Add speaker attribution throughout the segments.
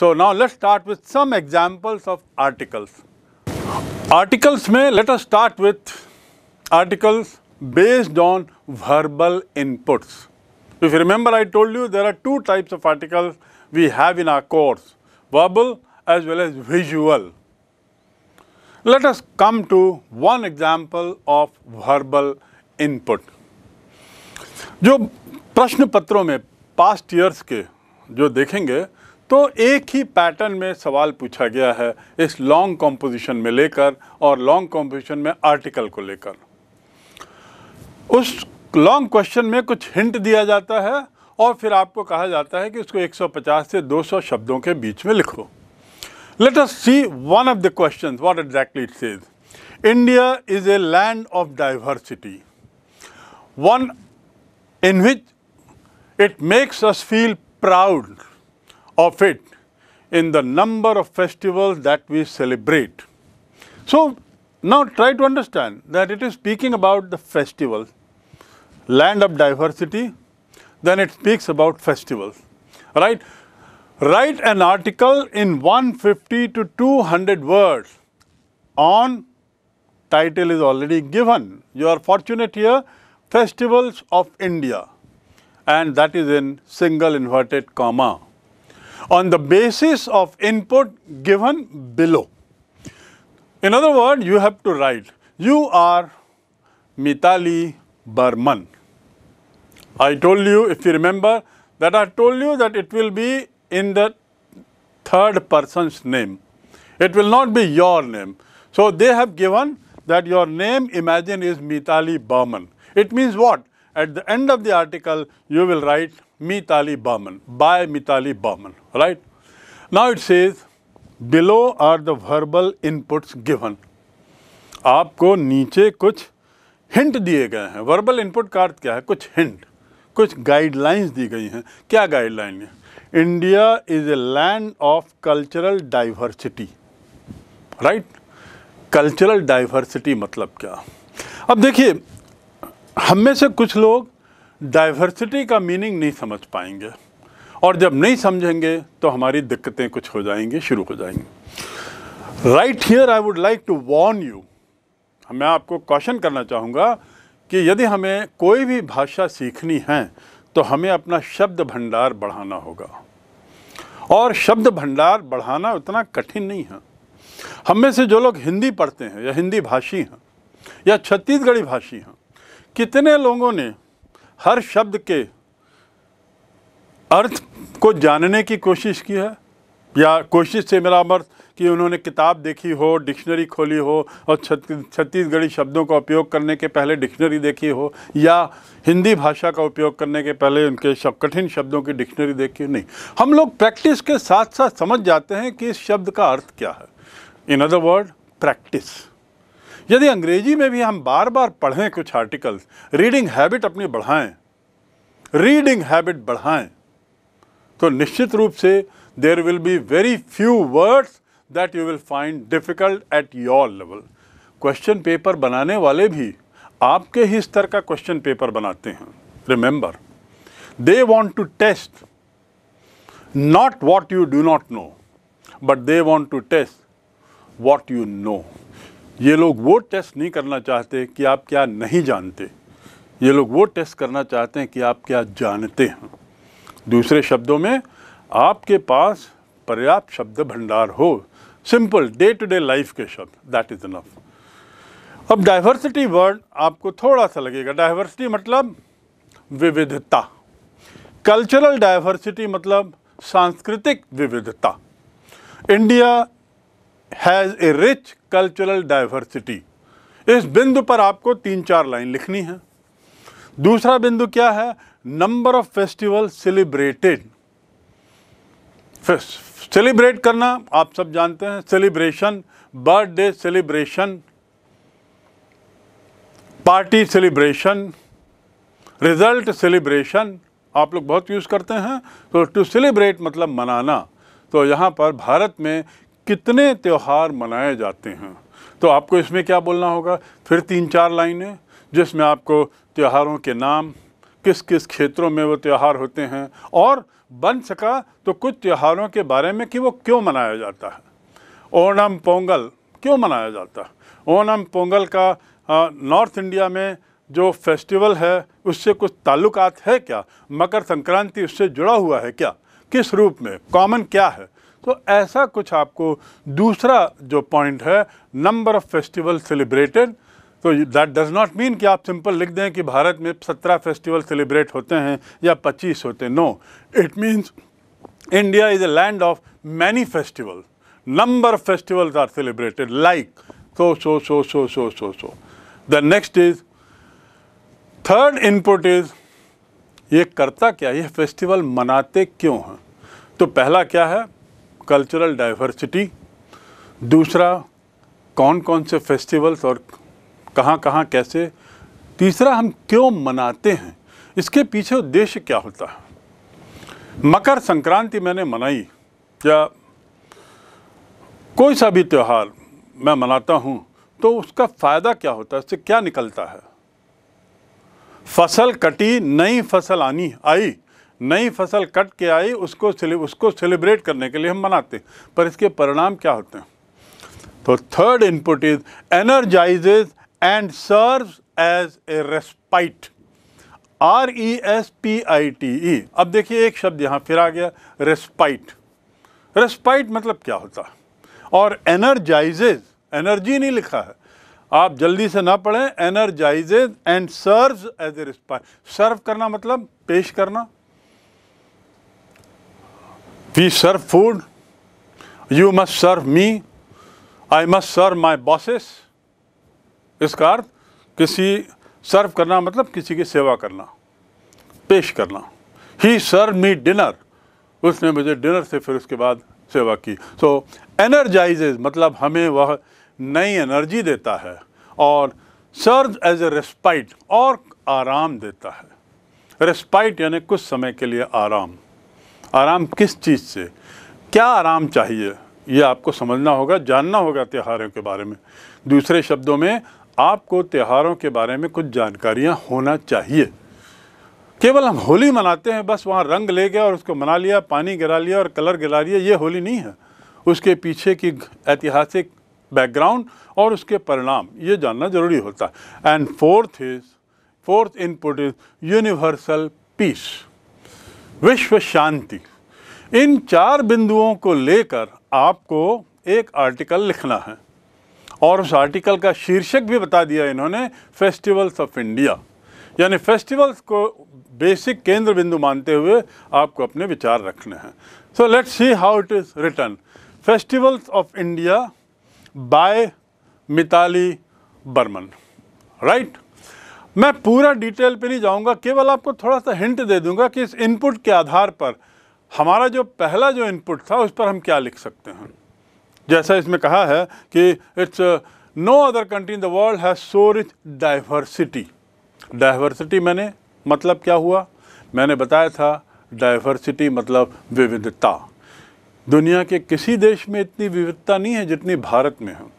Speaker 1: So now let's start with some examples of articles. Articles may let us start with articles based on verbal inputs. If you remember I told you there are two types of articles we have in our course, verbal as well as visual. Let us come to one example of verbal input. jo prashna पत्रों mein past years ke jo dekhenge तो एक ही pattern में सवाल पूछा गया है इस long composition में लेकर और लॉन्ग कॉम्पोजिशन में आर्टिकल को लेकर उस लॉन्ग क्वेश्चन में कुछ हिंट दिया जाता है और फिर आपको कहा जाता है कि उसको 150 से 200 शब्दों के बीच में लिखो let us see one of the question what exactly it says India is a land of diversity one in which it makes us feel proud of it in the number of festivals that we celebrate. So, now try to understand that it is speaking about the festival, land of diversity, then it speaks about festivals, right? Write an article in 150 to 200 words on title is already given. You are fortunate here, Festivals of India and that is in single inverted comma on the basis of input given below. In other words, you have to write, you are Mitali Burman. I told you, if you remember, that I told you that it will be in the third person's name. It will not be your name. So they have given that your name, imagine, is Mitali Burman. It means what? At the end of the article, you will write Mitali Baman, by Mitali Baman, right? Now it says, below are the verbal inputs given. आपको नीचे कुछ hint दिए गए हैं verbal input का अर्थ क्या है कुछ हिंट कुछ गाइडलाइंस दी गई हैं क्या गाइडलाइन है India is a land of cultural diversity right cultural diversity मतलब क्या अब देखिए हम में से कुछ लोग डाइवर्सिटी का मीनिंग नहीं समझ पाएंगे और जब नहीं समझेंगे तो हमारी दिक्कतें कुछ हो जाएंगी शुरू हो जाएंगी right here I would like to warn you मैं आपको क्वेश्चन करना चाहूँगा कि यदि हमें कोई भी भाषा सीखनी है तो हमें अपना शब्द भंडार बढ़ाना होगा और शब्द भंडार बढ़ाना उतना कठिन नहीं है हम में से जो लोग हिंदी पढ़ते हैं या हिंदी भाषी हैं या छत्तीसगढ़ी भाषी हैं कितने लोगों ने हर शब्द के अर्थ को जानने की कोशिश की है या कोशिश से मेरा अमर्थ कि उन्होंने किताब देखी हो डिक्शनरी खोली हो और छत्तीसगढ़ी शब्दों का उपयोग करने के पहले डिक्शनरी देखी हो या हिंदी भाषा का उपयोग करने के पहले उनके शब, कठिन शब्दों की डिक्शनरी देखी हो नहीं हम लोग प्रैक्टिस के साथ साथ समझ जाते हैं कि इस शब्द का अर्थ क्या है इन अदर वर्ड प्रैक्टिस यदि अंग्रेजी में भी हम बार बार पढ़ें कुछ आर्टिकल्स रीडिंग हैबिट अपनी बढ़ाएं रीडिंग हैबिट बढ़ाएं तो निश्चित रूप से there will be very few words that you will find difficult at your level question paper बनाने वाले भी आपके ही स्तर का क्वेश्चन पेपर बनाते हैं remember they want to test not what you do not know but they want to test what you know ये लोग वो टेस्ट नहीं करना चाहते कि आप क्या नहीं जानते ये लोग वो टेस्ट करना चाहते हैं कि आप क्या जानते हैं दूसरे शब्दों में आपके पास पर्याप्त शब्द भंडार हो simple day to day life के शब्द दैट इज़ इनफ अब डाइवर्सिटी वर्ड आपको थोड़ा सा लगेगा डाइवर्सिटी मतलब विविधता कल्चरल डाइवर्सिटी मतलब सांस्कृतिक विविधता India has a rich cultural diversity इस बिंदु पर आपको तीन चार लाइन लिखनी है दूसरा बिंदु क्या है number of festival celebrated celebrate करना आप सब जानते हैं celebration birthday celebration party celebration result celebration आप लोग बहुत यूज़ करते हैं तो टू सेलिब्रेट मतलब मनाना तो यहाँ पर भारत में कितने त्यौहार मनाए जाते हैं तो आपको इसमें क्या बोलना होगा फिर तीन चार लाइनें जिसमें आपको त्यौहारों के नाम किस किस क्षेत्रों में वो त्यौहार होते हैं और बन सका तो कुछ त्यौहारों के बारे में कि वो क्यों मनाया जाता है ओणम पोंगल क्यों मनाया जाता है ओणम पोंगल का नॉर्थ इंडिया में जो फेस्टिवल है उससे कुछ ताल्लुकात है क्या मकर संक्रांति उससे जुड़ा हुआ है क्या किस रूप में कॉमन क्या है तो ऐसा कुछ आपको दूसरा जो पॉइंट है नंबर ऑफ़ फेस्टिवल सेलिब्रेटेड तो दैट डज नॉट मीन कि आप सिंपल लिख दें कि भारत में सत्रह फेस्टिवल सेलिब्रेट होते हैं या पच्चीस होते हैं no it means India is a land of many festival number of festivals are celebrated like so so so so so so so the next is third input is ये करता क्या ये फेस्टिवल मनाते क्यों हैं तो पहला क्या है कल्चरल डाइवर्सिटी दूसरा कौन कौन से फेस्टिवल्स और कहाँ कहाँ कैसे तीसरा हम क्यों मनाते हैं इसके पीछे उद्देश्य क्या होता है मकर संक्रांति मैंने मनाई या कोई सा भी त्यौहार मैं मनाता हूँ तो उसका फ़ायदा क्या होता है उससे क्या निकलता है फसल कटी नई फसल आनी आई नई फसल कट के आई उसको उसको सेलिब्रेट करने के लिए हम मनाते हैं पर इसके परिणाम क्या होते हैं तो third input is energizes and serve as a respite R E S P I T E अब देखिए एक शब्द यहाँ फिर आ गया रेस्पाइट रेस्पाइट मतलब क्या होता है और एनर्जाइजेज एनर्जी नहीं लिखा है आप जल्दी से ना पढ़ें energizes and serve as a respite serve करना मतलब पेश करना We serve food. You must serve me. I must serve my bosses इसका अर्थ किसी सर्व करना मतलब किसी की सेवा करना पेश करना ही सर्व मी डिनर उसने मुझे डिनर से फिर उसके बाद सेवा की सो so, एनर्जाइजेज मतलब हमें वह नई एनर्जी देता है और सर्व एज ए रेस्पाइट और आराम देता है रेस्पाइट यानी कुछ समय के लिए आराम आराम किस चीज़ से क्या आराम चाहिए ये आपको समझना होगा जानना होगा त्योहारों के बारे में दूसरे शब्दों में आपको त्योहारों के बारे में कुछ जानकारियाँ होना चाहिए केवल हम होली मनाते हैं बस वहाँ रंग ले गया और उसको मना लिया पानी गिरा लिया और कलर गिरा लिया ये होली नहीं है उसके पीछे की ऐतिहासिक बैकग्राउंड और उसके परिणाम ये जानना ज़रूरी होता है and fourth is fourth input is universal peace विश्व शांति इन चार बिंदुओं को लेकर आपको एक आर्टिकल लिखना है और उस आर्टिकल का शीर्षक भी बता दिया इन्होंने फेस्टिवल्स ऑफ इंडिया यानी फेस्टिवल्स को बेसिक केंद्र बिंदु मानते हुए आपको अपने विचार रखने हैं so let's see how it is written festivals of India by Mitali Barman right मैं पूरा डिटेल पे नहीं जाऊंगा केवल आपको थोड़ा सा हिंट दे दूंगा कि इस इनपुट के आधार पर हमारा जो पहला जो इनपुट था उस पर हम क्या लिख सकते हैं जैसा इसमें कहा है कि it's no other country in the world has so rich diversity diversity मैंने मतलब क्या हुआ मैंने बताया था डाइवर्सिटी मतलब विविधता दुनिया के किसी देश में इतनी विविधता नहीं है जितनी भारत में है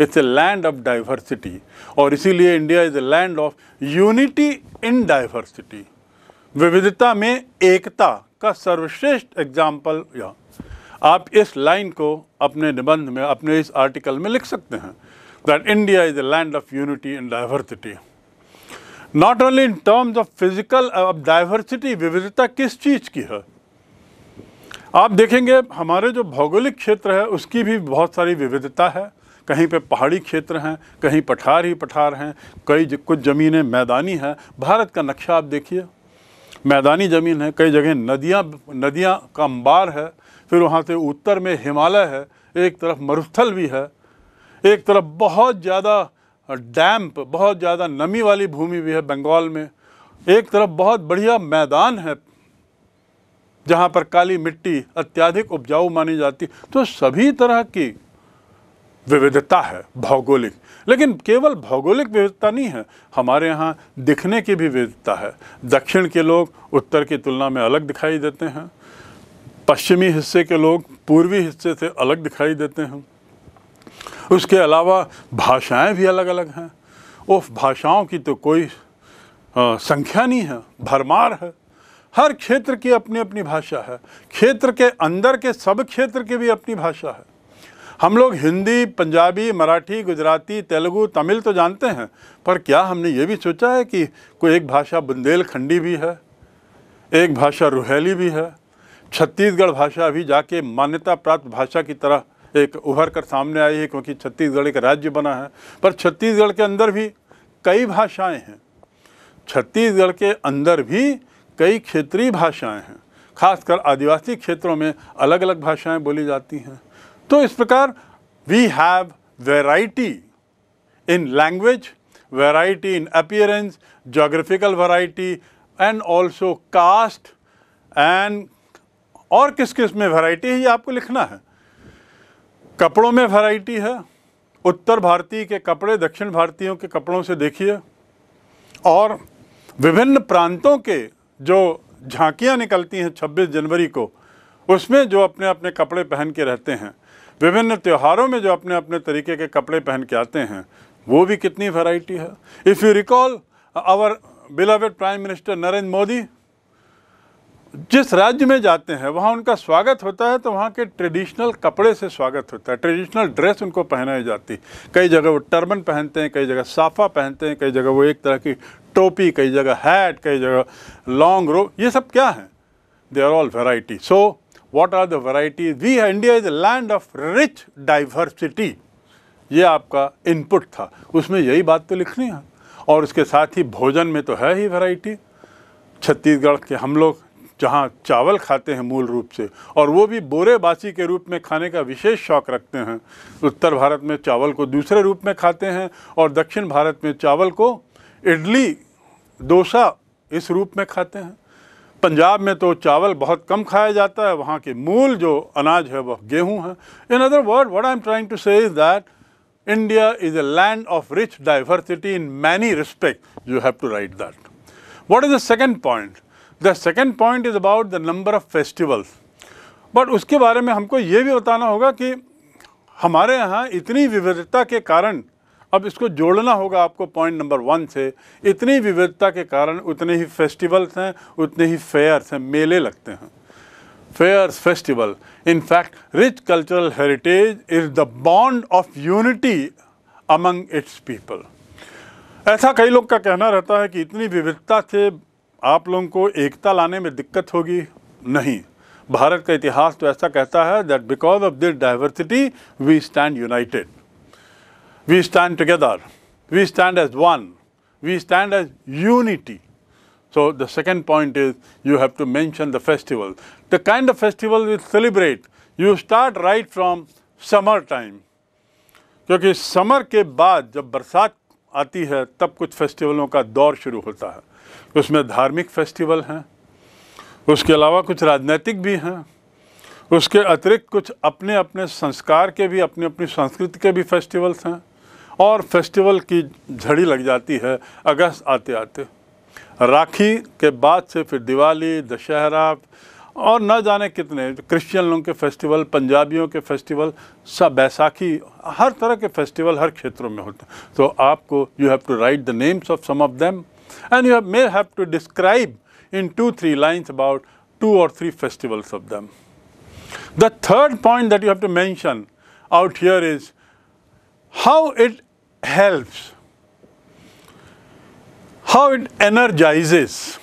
Speaker 1: it's a land of diversity और इसीलिए India is a land of unity in diversity विविधता में एकता का सर्वश्रेष्ठ एग्जाम्पल या आप इस लाइन को अपने निबंध में अपने इस आर्टिकल में लिख सकते हैं that India is a land of unity in diversity not only in terms of physical of diversity विविधता किस चीज़ की है आप देखेंगे हमारे जो भौगोलिक क्षेत्र है उसकी भी बहुत सारी विविधता है कहीं पे पहाड़ी क्षेत्र हैं कहीं पठार ही पठार हैं कई कुछ ज़मीनें मैदानी हैं भारत का नक्शा आप देखिए मैदानी ज़मीन है कई जगह नदियाँ नदियाँ का अंबार है फिर वहाँ से उत्तर में हिमालय है एक तरफ मरुस्थल भी है एक तरफ बहुत ज़्यादा डैम्प बहुत ज़्यादा नमी वाली भूमि भी है बंगाल में एक तरफ बहुत बढ़िया मैदान है जहाँ पर काली मिट्टी अत्याधिक उपजाऊ मानी जाती तो सभी तरह की विविधता है भौगोलिक लेकिन केवल भौगोलिक विविधता नहीं है हमारे यहाँ दिखने की भी विविधता है दक्षिण के लोग उत्तर की तुलना में अलग दिखाई देते हैं पश्चिमी हिस्से के लोग पूर्वी हिस्से से अलग दिखाई देते हैं उसके अलावा भाषाएं भी अलग अलग हैं उफ भाषाओं की तो कोई आ, संख्या नहीं है भरमार है हर क्षेत्र की अपनी अपनी भाषा है क्षेत्र के अंदर के सब क्षेत्र की भी अपनी भाषा है हम लोग हिंदी पंजाबी मराठी गुजराती तेलुगु तमिल तो जानते हैं पर क्या हमने ये भी सोचा है कि कोई एक भाषा बुंदेलखंडी भी है एक भाषा रुहेली भी है छत्तीसगढ़ भाषा अभी जाके मान्यता प्राप्त भाषा की तरह एक उभर कर सामने आई है क्योंकि छत्तीसगढ़ एक राज्य बना है पर छत्तीसगढ़ के अंदर भी कई भाषाएं हैं छत्तीसगढ़ के अंदर भी कई क्षेत्रीय भाषाएं हैं खासकर आदिवासी क्षेत्रों में अलग अलग भाषाएं बोली जाती हैं तो इस प्रकार we have variety in language variety in appearance geographical variety and also caste and और किस किस में वेराइटी है ये आपको लिखना है कपड़ों में वेराइटी है उत्तर भारतीय के कपड़े दक्षिण भारतीयों के कपड़ों से देखिए और विभिन्न प्रांतों के जो झांकियां निकलती हैं 26 जनवरी को उसमें जो अपने अपने कपड़े पहन के रहते हैं विभिन्न त्योहारों में जो अपने अपने तरीके के कपड़े पहन के आते हैं वो भी कितनी वैरायटी है if you recall our beloved prime minister Narendra Modi जिस राज्य में जाते हैं वहाँ उनका स्वागत होता है तो वहाँ के ट्रेडिशनल कपड़े से स्वागत होता है ट्रेडिशनल ड्रेस उनको पहनाई जाती है कई जगह वो टर्बन पहनते हैं कई जगह साफा पहनते हैं कई जगह वो एक तरह की टोपी कई जगह हैट कई जगह लॉन्ग रो ये सब क्या है they are all variety so what are the varieties we India is a land of rich diversity ये आपका इनपुट था उसमें यही बात तो लिखनी है और उसके साथ ही भोजन में तो है ही वैरायटी छत्तीसगढ़ के हम लोग जहाँ चावल खाते हैं मूल रूप से और वो भी बोरे बासी के रूप में खाने का विशेष शौक रखते हैं उत्तर भारत में चावल को दूसरे रूप में खाते हैं और दक्षिण भारत में चावल को इडली डोसा इस रूप में खाते हैं पंजाब में तो चावल बहुत कम खाया जाता है वहाँ के मूल जो अनाज है वह गेहूँ है in other word what I am trying to say is that India is a land of rich diversity in many respect you have to write that what is the second point the second point is about the number of festivals but उसके बारे में हमको ये भी बताना होगा कि हमारे यहाँ इतनी विविधता के कारण अब इसको जोड़ना होगा आपको पॉइंट नंबर वन से इतनी विविधता के कारण उतने ही फेस्टिवल्स हैं उतने ही फेयर्स हैं मेले लगते हैं fairs festival in fact rich cultural heritage is the bond of unity among its people ऐसा कई लोग का कहना रहता है कि इतनी विविधता से आप लोगों को एकता लाने में दिक्कत होगी नहीं भारत का इतिहास तो ऐसा कहता है that because of this diversity we stand united We stand together. We stand as one. We stand as unity. So the second point is you have to mention the festival. The kind of festival we celebrate, you start right from summer time क्योंकि summer के बाद जब बरसात आती है तब कुछ फेस्टिवलों का दौर शुरू होता है उसमें धार्मिक फेस्टिवल हैं उसके अलावा कुछ राजनीतिक भी हैं उसके अतिरिक्त कुछ अपने अपने संस्कार के भी अपनी अपनी संस्कृति के भी फेस्टिवल्स हैं और फेस्टिवल की झड़ी लग जाती है अगस्त आते आते राखी के बाद से फिर दिवाली दशहरा और न जाने कितने क्रिश्चियन लोगों के फेस्टिवल पंजाबियों के फेस्टिवल सब बैसाखी हर तरह के फेस्टिवल हर क्षेत्रों में होते हैं तो आपको you have to write the names of some of them and you may have to describe in two three lines about two और three festivals of them the third point that you have to mention out here is how it helps, how it energizes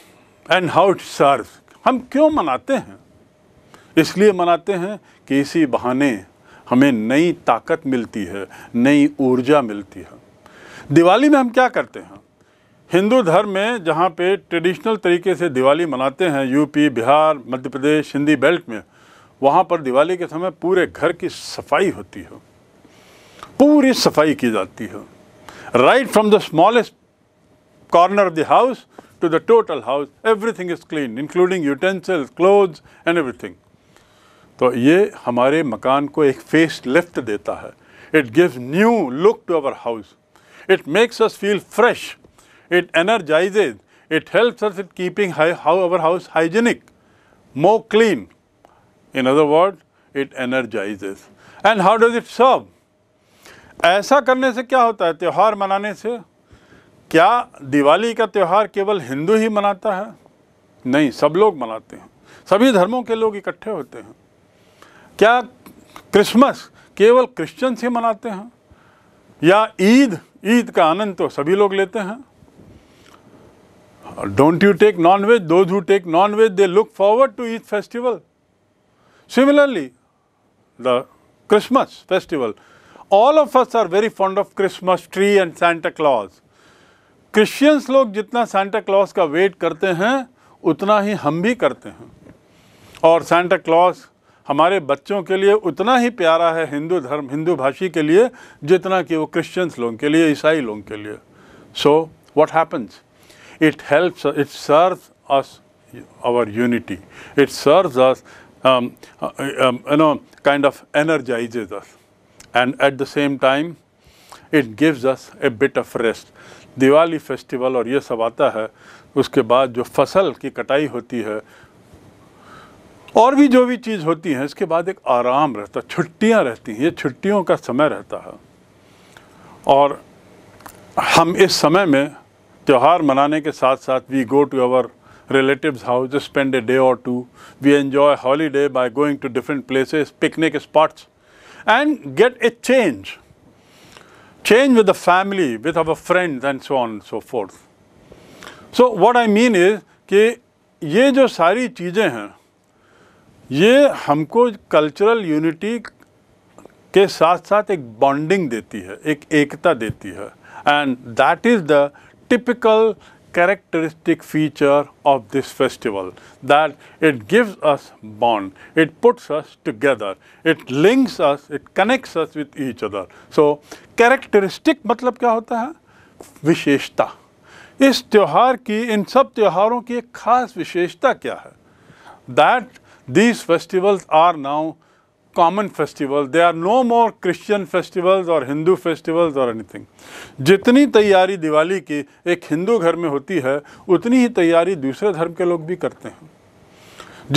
Speaker 1: and how it serves. हम क्यों मनाते हैं इसलिए मनाते हैं कि इसी बहाने हमें नई ताकत मिलती है नई ऊर्जा मिलती है दिवाली में हम क्या करते हैं हिंदू धर्म में जहाँ पे ट्रेडिशनल तरीके से दिवाली मनाते हैं यूपी बिहार मध्य प्रदेश हिंदी बेल्ट में वहाँ पर दिवाली के समय पूरे घर की सफाई होती है पूरी सफाई की जाती है right from the smallest corner of the house to the total house everything is clean including utensils clothes and everything तो ये हमारे मकान को एक फेस लिफ्ट देता है it gives new look to our house it makes us feel fresh it energizes it helps us it keeping our house hygienic more clean in other word it energizes and how does it serve ऐसा करने से क्या होता है त्यौहार मनाने से क्या दिवाली का त्यौहार केवल हिंदू ही मनाता है नहीं सब लोग मनाते हैं सभी धर्मों के लोग इकट्ठे होते हैं क्या क्रिसमस केवल क्रिश्चियंस ही मनाते हैं या ईद ईद का आनंद तो सभी लोग लेते हैं don't you take non veg do you take non veg they look forward to Eid festival similarly the Christmas festival all of us are very fond of Christmas tree and Santa Claus Christians लोग जितना Santa Claus का wait करते हैं उतना ही हम भी करते हैं और सेंटा क्लॉज हमारे बच्चों के लिए उतना ही प्यारा है हिंदू धर्म हिंदू भाषी के लिए जितना कि वो क्रिश्चियंस लोगों के लिए ईसाई लोगों के लिए so what happens it helps it serves us our unity it serves us you know kind of energizes us and at the same time it gives us a bit of rest diwali festival aur ye sab aata hai uske baad jo fasal ki katai hoti hai और भी जो भी चीज़ होती है इसके बाद एक आराम रहता छुट्टियाँ रहती हैं ये छुट्टियों का समय रहता है और हम इस समय में त्यौहार मनाने के साथ साथ we go to our relative house spend a day और too we enjoy holiday by going to different places picnic spots and get a change. Change with the family, with our friends and so on and so forth. So what I mean is कि ये जो सारी चीज़ें हैं ये हमको cultural unity के साथ साथ एक बॉन्डिंग देती है एक एकता देती है and that is the typical characteristic feature of this festival that it gives us bond, it puts us together, it links us, it connects us with each other. So characteristic matlab kya hota hai visheshta is tyohar ki in sab tyoharon ki ek khas visheshta kya hai that these festivals are now common festival they are no more Christian festivals और Hindu festivals और anything जितनी तैयारी दिवाली की एक हिंदू घर में होती है उतनी ही तैयारी दूसरे धर्म के लोग भी करते हैं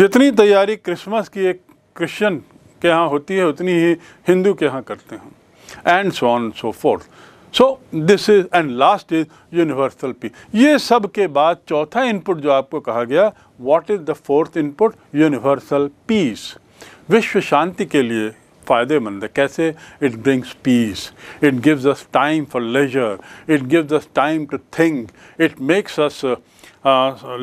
Speaker 1: जितनी तैयारी क्रिसमस की एक क्रिश्चियन के यहाँ होती है उतनी ही हिंदू के यहाँ करते हैं and so on so forth so this is end last is universal पी ये सब के बाद चौथा इनपुट जो आपको कहा गया what is the fourth input universal peace विश्व शांति के लिए फ़ायदेमंद है कैसे it brings peace it gives us time for leisure it gives us time to think it makes us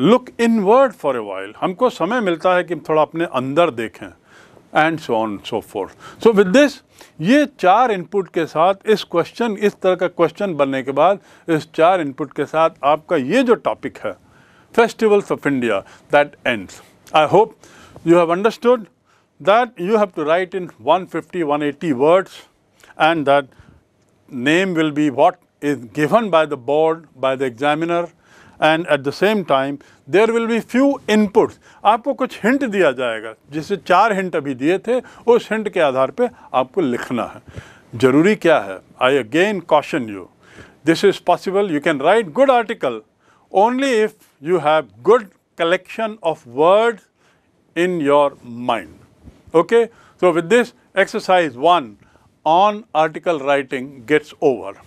Speaker 1: look inward for a while हमको समय मिलता है कि थोड़ा अपने अंदर देखें and so on so forth so with this ये चार इनपुट के साथ इस क्वेश्चन इस तरह का क्वेश्चन बनने के बाद इस चार इनपुट के साथ आपका ये जो टॉपिक है festivals of India that ends I hope you have understood that you have to write in 150, 180 words and that name will be what is given by the board, by the examiner and at the same time there will be few inputs. Aapko kuch hint diya jayega, jisse char hint abhi diye the, us hint ke aadhar pe aapko likhna hai. Jaruri kya hai? I again caution you. This is possible, you can write good article only if you have good collection of words in your mind. Okay? So, with this exercise 1 on article writing gets over.